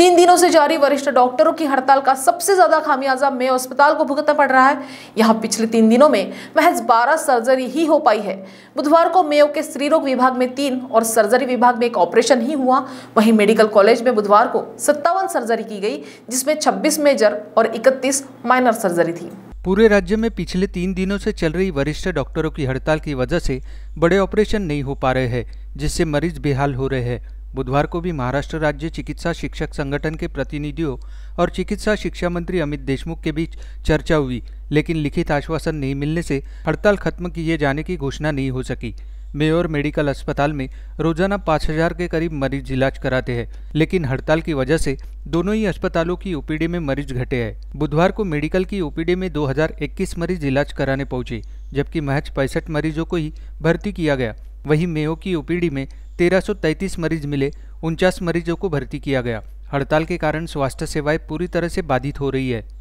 तीन दिनों से जारी वरिष्ठ डॉक्टरों की हड़ताल का सबसे ज्यादा खामियाजा मेयो अस्पताल को भुगतना पड़ रहा है यहाँ पिछले तीन दिनों में महज बारह सर्जरी ही हो पाई है बुधवार को मेयो के रोग विभाग में तीन और सर्जरी विभाग में एक ऑपरेशन ही हुआ वहीं मेडिकल कॉलेज में बुधवार को सत्तावन सर्जरी की गई जिसमें छब्बीस मेजर और इकतीस माइनर सर्जरी थी पूरे राज्य में पिछले तीन दिनों से चल रही वरिष्ठ डॉक्टरों की हड़ताल की वजह से बड़े ऑपरेशन नहीं हो पा रहे हैं जिससे मरीज बेहाल हो रहे हैं बुधवार को भी महाराष्ट्र राज्य चिकित्सा शिक्षक संगठन के प्रतिनिधियों और चिकित्सा शिक्षा मंत्री अमित देशमुख के बीच चर्चा हुई लेकिन लिखित आश्वासन नहीं मिलने से हड़ताल खत्म किए जाने की घोषणा नहीं हो सकी मेयर मेडिकल अस्पताल में रोजाना 5000 के करीब मरीज इलाज कराते हैं लेकिन हड़ताल की वजह से दोनों ही अस्पतालों की ओपीडी में मरीज घटे हैं बुधवार को मेडिकल की ओपीडी में 2021 मरीज इलाज कराने पहुंचे जबकि महज पैंसठ मरीजों को ही भर्ती किया गया वहीं मेयो की ओपीडी में 1333 मरीज मिले उनचास मरीजों को भर्ती किया गया हड़ताल के कारण स्वास्थ्य सेवाएं पूरी तरह से बाधित हो रही है